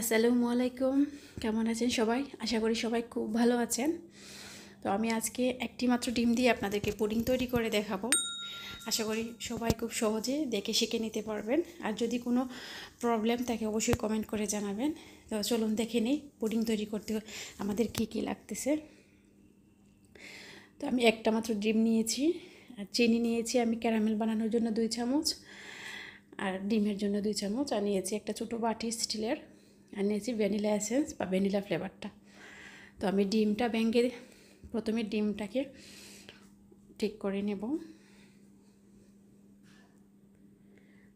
আসসালামু আলাইকুম কেমন আছেন সবাই আশা করি সবাই খুব ভালো আছেন তো আমি আজকে একটি মাত্র ডিম দিয়ে আপনাদেরকে পুডিং তৈরি করে দেখাবো আশা করি সবাই খুব সহজে দেখে শিখে নিতে পারবেন আর যদি কোনো প্রবলেম থাকে অবশ্যই কমেন্ট করে জানাবেন তো চলুন দেখে নিই পুডিং তৈরি করতে আমাদের কি কি লাগতেছে তো আমি একটা মাত্র ডিম নিয়েছি আর চিনি নিয়েছি আমি ক্যারামেল বানানোর জন্য দুই চামচ আর ডিমের জন্য দুই চামচ আর নিয়েছি একটা ছোটো বাটি স্টিলের আর নিয়েছি ভ্যানিলা এসেন্স বা ভ্যানিলা ফ্লেভারটা তো আমি ডিমটা ভেঙে প্রথমে ডিমটাকে ঠিক করে নেব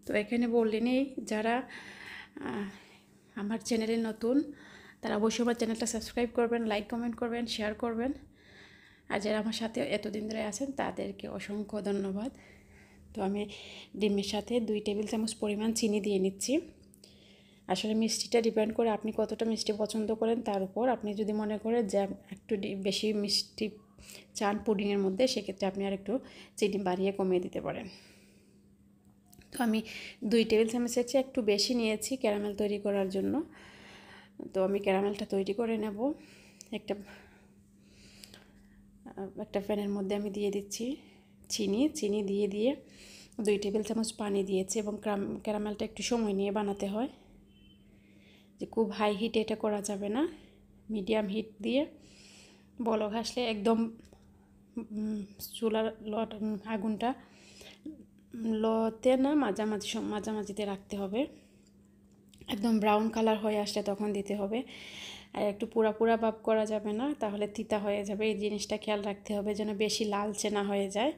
তো এখানে বললেনই যারা আমার চ্যানেলে নতুন তারা অবশ্যই আমার চ্যানেলটা সাবস্ক্রাইব করবেন লাইক কমেন্ট করবেন শেয়ার করবেন আর যারা আমার সাথে এতদিন ধরে আছেন তাদেরকে অসংখ্য ধন্যবাদ তো আমি ডিমের সাথে দুই টেবিল চামচ পরিমাণ চিনি দিয়ে নিচ্ছি আসলে মিষ্টিটা ডিপেন্ড করে আপনি কতটা মিষ্টি পছন্দ করেন তার উপর আপনি যদি মনে করেন যে একটু বেশি মিষ্টি চান পুডিংয়ের মধ্যে সেক্ষেত্রে আপনি আর একটু চিনি বাড়িয়ে কমিয়ে দিতে পারেন তো আমি দুই টেবিল চামচের চেয়ে একটু বেশি নিয়েছি ক্যারামেল তৈরি করার জন্য তো আমি ক্যারামেলটা তৈরি করে নেব একটা একটা ফ্যানের মধ্যে আমি দিয়ে দিচ্ছি চিনি চিনি দিয়ে দিয়ে দুই টেবিল চামচ পানি দিয়েছি এবং ক্যারামেলটা একটু সময় নিয়ে বানাতে হয় যে খুব হাই হিট এটা করা যাবে না মিডিয়াম হিট দিয়ে বল ঘাসলে একদম চুলার লট আগুনটা লতে না মাঝামাঝি মাঝামাঝিতে রাখতে হবে একদম ব্রাউন কালার হয়ে আসলে তখন দিতে হবে আর একটু পুরা পুরা ভাব করা যাবে না তাহলে তিতা হয়ে যাবে এই জিনিসটা খেয়াল রাখতে হবে যেন বেশি লালচে না হয়ে যায়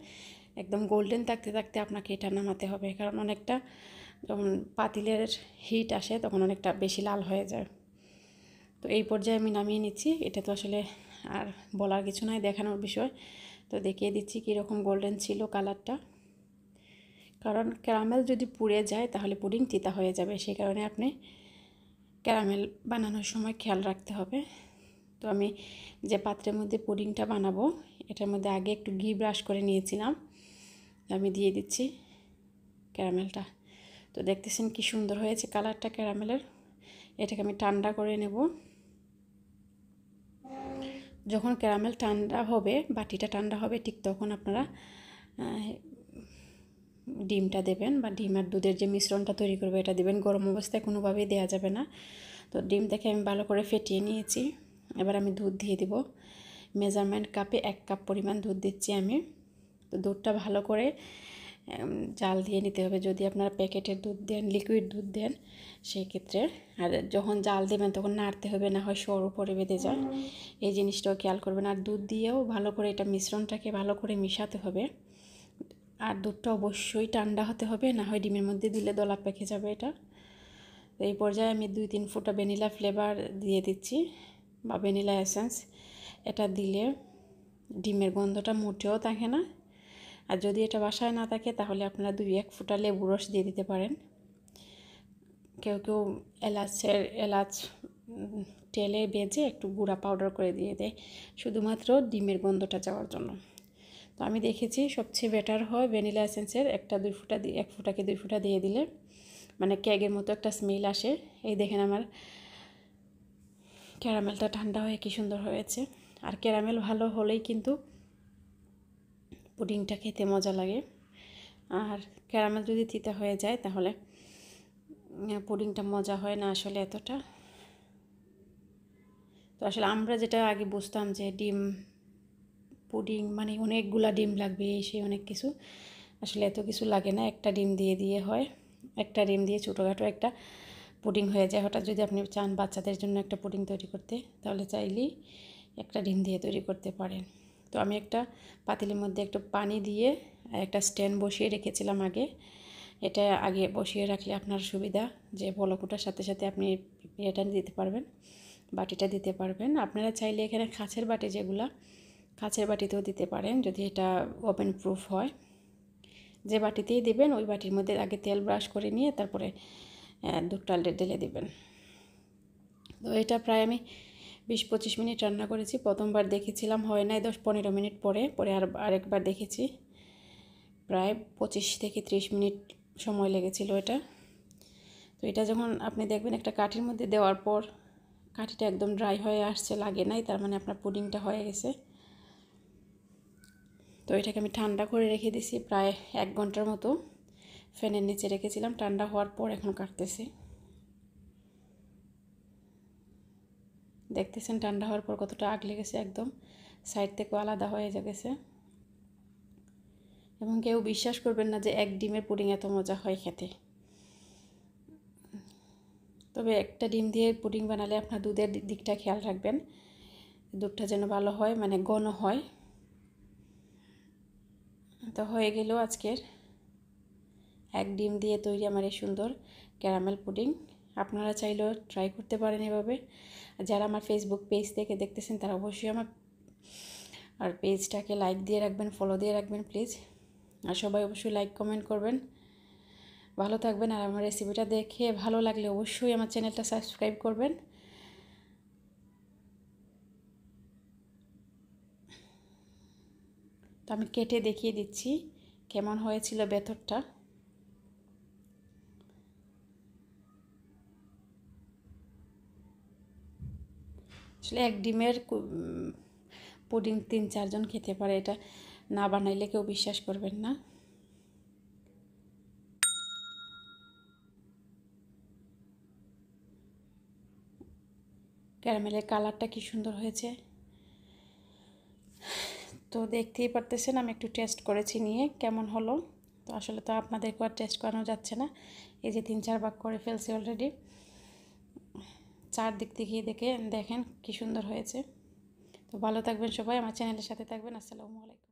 একদম গোল্ডেন থাকতে থাকতে আপনাকে এটা নামাতে হবে কারণ অনেকটা যখন পাতিলের হিট আসে তখন অনেকটা বেশি লাল হয়ে যায় তো এই পর্যায়ে আমি নামিয়ে নিচ্ছি এটা তো আসলে আর বলার কিছু নয় দেখানোর বিষয় তো দেখিয়ে দিচ্ছি কীরকম গোল্ডেন ছিল কালারটা কারণ ক্যারামেল যদি পুড়ে যায় তাহলে পুডিং তিতা হয়ে যাবে সেই কারণে আপনি ক্যারামেল বানানোর সময় খেয়াল রাখতে হবে তো আমি যে পাত্রের মধ্যে পুডিংটা বানাবো এটার মধ্যে আগে একটু ঘি ব্রাশ করে নিয়েছিলাম আমি দিয়ে দিচ্ছি ক্যারামেলটা তো দেখতেছেন কি সুন্দর হয়েছে কালারটা ক্যারামেলের এটাকে আমি ঠান্ডা করে নেব যখন ক্যারামেল ঠান্ডা হবে বাটিটা ঠান্ডা হবে ঠিক তখন আপনারা ডিমটা দেবেন বা ডিম আর দুধের যে মিশ্রণটা তৈরি করবে এটা দেবেন গরম অবস্থায় কোনোভাবেই দেওয়া যাবে না তো ডিম দেখে আমি ভালো করে ফেটিয়ে নিয়েছি এবার আমি দুধ দিয়ে দিব মেজারমেন্ট কাপে এক কাপ পরিমাণ দুধ দিচ্ছি আমি তো দুধটা ভালো করে জাল দিয়ে নিতে হবে যদি আপনারা প্যাকেটের দুধ দেন লিকুইড দুধ দেন সেই ক্ষেত্রে আর যখন জাল দেবেন তখন নাড়তে হবে না হয় সর উপরে বেঁধে যায় এই জিনিসটাও খেয়াল করবেন আর দুধ দিয়েও ভালো করে এটা মিশ্রণটাকে ভালো করে মিশাতে হবে আর দুধটা অবশ্যই ঠান্ডা হতে হবে না হয় ডিমের মধ্যে দিলে দলা পেকে যাবে এটা তো এই পর্যায়ে আমি দুই তিন ফুটা ভ্যানিলা ফ্লেভার দিয়ে দিচ্ছি বা ভ্যানিলা এসেন্স এটা দিলে ডিমের গন্ধটা মোটেও থাকে না আর যদি এটা বাসায় না থাকে তাহলে আপনারা দুই এক ফুটা লেবু রস দিয়ে দিতে পারেন কেউ কেউ এলাচের এলাচ তেলে বেজে একটু গুঁড়া পাউডার করে দিয়ে দেয় শুধুমাত্র ডিমের গন্ধটা যাওয়ার জন্য তো আমি দেখেছি সবচেয়ে বেটার হয় ভ্যানিলা এসেন্সের একটা দুই ফুটা এক ফুটাকে দুই ফুটা দিয়ে দিলে মানে ক্যাগের মতো একটা স্মেল আসে এই দেখেন আমার ক্যারামেলটা ঠান্ডা হয়ে কী সুন্দর হয়েছে আর ক্যারামেল ভালো হলেই কিন্তু পুডিংটা খেতে মজা লাগে আর ক্যারামেল যদি তিতা হয়ে যায় তাহলে পুডিংটা মজা হয় না আসলে এতটা তো আসলে আমরা যেটা আগে বুঝতাম যে ডিম পুডিং মানে অনেকগুলা ডিম লাগবে সে অনেক কিছু আসলে এত কিছু লাগে না একটা ডিম দিয়ে দিয়ে হয় একটা ডিম দিয়ে ছোটোখাটো একটা পুডিং হয়ে যায় হঠাৎ যদি আপনি চান বাচ্চাদের জন্য একটা পুডিং তৈরি করতে তাহলে চাইলেই একটা ডিম দিয়ে তৈরি করতে পারেন তো আমি একটা পাতিলের মধ্যে একটু পানি দিয়ে একটা স্ট্যান্ড বসিয়ে রেখেছিলাম আগে এটা আগে বসিয়ে রাখলে আপনার সুবিধা যে বলকুটার সাথে সাথে আপনি এটা দিতে পারবেন বাটিটা দিতে পারবেন আপনারা চাইলে এখানে খাঁচের বাটি যেগুলা খাঁচের বাটিতেও দিতে পারেন যদি এটা ওপেন প্রুফ হয় যে বাটিতেই দেবেন ওই বাটির মধ্যে আগে তেল ব্রাশ করে নিয়ে তারপরে দুধটা ঢেলে দেবেন তো এটা প্রায় আমি বিশ পঁচিশ মিনিট রান্না করেছি প্রথমবার দেখেছিলাম হয় নাই দশ পনেরো মিনিট পরে পরে আর আরেকবার দেখেছি প্রায় পঁচিশ থেকে ত্রিশ মিনিট সময় লেগেছিল এটা তো এটা যখন আপনি দেখবেন একটা কাঠির মধ্যে দেওয়ার পর কাঠিটা একদম ড্রাই হয়ে আসছে লাগে নাই তার মানে আপনার পুডিংটা হয়ে গেছে তো এটাকে আমি ঠান্ডা করে রেখে দিছি প্রায় এক ঘন্টার মতো ফ্যানের নিচে রেখেছিলাম ঠান্ডা হওয়ার পর এখন কাটতেছি দেখতেছেন ঠান্ডা হওয়ার পর কতটা আগ লেগেছে একদম সাইড থেকেও আলাদা হয়ে গেছে এবং কেউ বিশ্বাস করবেন না যে এক ডিমের পুডিং এত মজা হয় খেতে তবে একটা ডিম দিয়ে পুডিং বানালে আপনার দুধের দিকটা খেয়াল রাখবেন দুধটা যেন ভালো হয় মানে গণ হয় তো হয়ে গেল আজকের এক ডিম দিয়ে তৈরি আমার এই সুন্দর ক্যারামেল পুডিং আপনারা চাইলেও ট্রাই করতে পারেন এভাবে যারা আমার ফেসবুক পেজ থেকে দেখতেছেন তারা অবশ্যই আমার আর পেজটাকে লাইক দিয়ে রাখবেন ফলো দিয়ে রাখবেন প্লিজ আর সবাই অবশ্যই লাইক কমেন্ট করবেন ভালো থাকবেন আর আমার রেসিপিটা দেখে ভালো লাগলে অবশ্যই আমার চ্যানেলটা সাবস্ক্রাইব করবেন তো আমি কেটে দেখিয়ে দিচ্ছি কেমন হয়েছিল বেতরটা আসলে এক ডিমের পুডিং তিন চারজন খেতে পারে এটা না বানাইলে কেউ বিশ্বাস করবেন না ক্যারামেলের কালারটা কি সুন্দর হয়েছে তো দেখতেই পারতেছেন আমি একটু টেস্ট করেছি নিয়ে কেমন হলো তো আসলে তো আপনাদেরকে আর টেস্ট করানো যাচ্ছে না এই যে তিন চার ভাগ করে ফেলছি অলরেডি চারদিক থেকে দেখে দেখেন কি সুন্দর হয়েছে তো ভালো থাকবেন সবাই আমার চ্যানেলের সাথে থাকবেন আসসালামু আলাইকুম